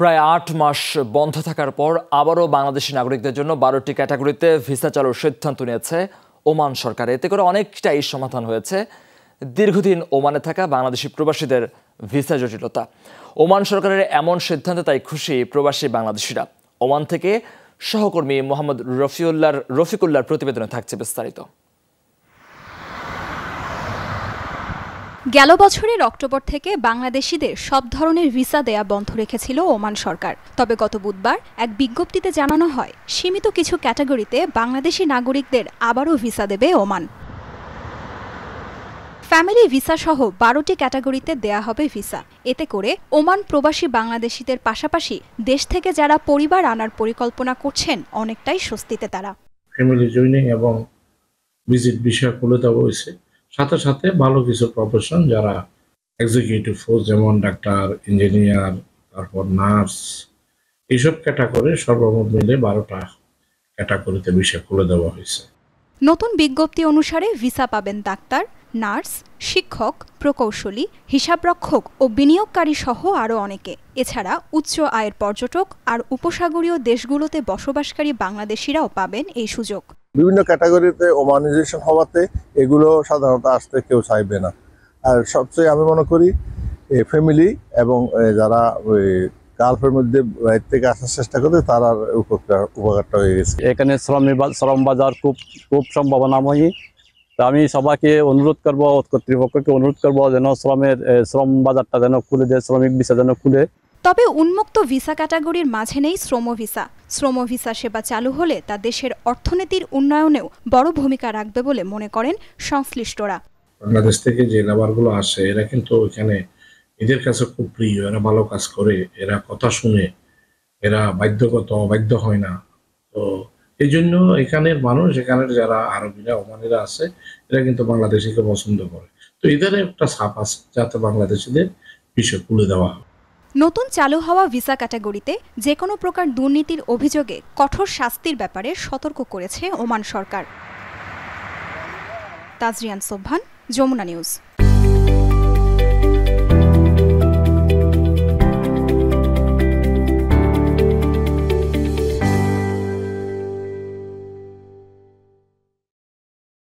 প্রায় আট মাস বন্ধ থাকার পর আবারও বাংলাদেশি নাগরিকদের জন্য বারোটি ক্যাটাগরিতে ভিসা চালুর সিদ্ধান্ত নিয়েছে ওমান সরকার এতে করে অনেকটাই সমাধান হয়েছে দীর্ঘদিন ওমানে থাকা বাংলাদেশি প্রবাসীদের ভিসা জটিলতা ওমান সরকারের এমন সিদ্ধান্তে তাই খুশি প্রবাসী বাংলাদেশিরা ওমান থেকে সহকর্মী মোহাম্মদ রফিউল্লাহ রফিকুল্লার প্রতিবেদনে থাকছে বিস্তারিত গেল বছরের অক্টোবর থেকে বাংলাদেশিদের সব ধরনের ভিসা দেয়া বন্ধ রেখেছিল ওমান সরকার তবে গত বুধবার এক বিজ্ঞপ্তিতে জানানো হয় সীমিত কিছু ক্যাটাগরিতে বাংলাদেশি নাগরিকদের আবারও ভিসা দেবে ওমান ফ্যামিলি ভিসা সহ বারোটি ক্যাটাগরিতে দেয়া হবে ভিসা এতে করে ওমান প্রবাসী বাংলাদেশিদের পাশাপাশি দেশ থেকে যারা পরিবার আনার পরিকল্পনা করছেন অনেকটাই স্বস্তিতে তারা ফ্যামিলি জয়নিং এবং ভিজিট বিষয় খুলে দেওয়া হয়েছে সাথে সাথে ভালো কিছু প্রফেশন যারা এক্সিকিউটিভ ফোর্স যেমন ডাক্তার ইঞ্জিনিয়ার তারপর নার্স এইসব ক্যাটাগরি সর্বমোট মিলে বারোটা ক্যাটাগরিতে বিষয় খুলে দেওয়া হয়েছে নতুন বিজ্ঞপ্তি অনুসারে ভিসা পাবেন ডাক্তার নার্স শিক্ষক প্রকৌশলী হিসাবরক্ষক ও বিনিয়োগকারী সহ আরও অনেকে এছাড়া উচ্চ আয়ের পর্যটক আর উপসাগরীয় দেশগুলোতে বসবাসকারী বাংলাদেশিরাও পাবেন এই সুযোগ বিভিন্ন ক্যাটাগরিতে ওমানাইজেশন হওয়াতে এগুলো সাধারণত আসতে কেউ চাইবে না আর সবচেয়ে আমি মনে করি ফ্যামিলি এবং যারা ওই গার্লফ্রেন্ড মধ্যে বাইর থেকে আসার চেষ্টা করে আর উপকার উপকারটা হয়ে গেছে এখানে শ্রম শ্রম বাজার খুব খুব সম্ভাবনাময়ী আমি সবাইকে অনুরোধ করব কর্তৃপক্ষকে অনুরোধ করব যেন শ্রমের শ্রম বাজারটা যেন খুলে দেয় শ্রমিক ভিসা যেন খুলে তবে উন্মুক্ত ভিসা ক্যাটাগরির মাঝে নেই শ্রম ভিসা শ্রম ভিসা সেবা চালু হলে তা দেশের অর্থনীতির উন্নয়নেও বড় ভূমিকা রাখবে বলে মনে করেন সংশ্লিষ্টরা বাংলাদেশ থেকে যে লেবারগুলো আসে এরা কিন্তু ওইখানে এদের কাছে খুব প্রিয় এরা ভালো কাজ করে এরা কথা শুনে এরা বাধ্যগত অবাধ্য হয় না তো এই জন্য এখানের মানুষ এখানের যারা আরবিরা ওমানিরা আছে এরা কিন্তু বাংলাদেশিকে পছন্দ করে তো এদের একটা ছাপ আছে যাতে বাংলাদেশিদের বিষয় তুলে দেওয়া হয় নতুন চালু হওয়া ভিসা ক্যাটাগরিতে যে কোনো প্রকার দুর্নীতির অভিযোগে কঠোর শাস্তির ব্যাপারে সতর্ক করেছে ওমান সরকার তাজরিয়ান সোভান যমুনা নিউজ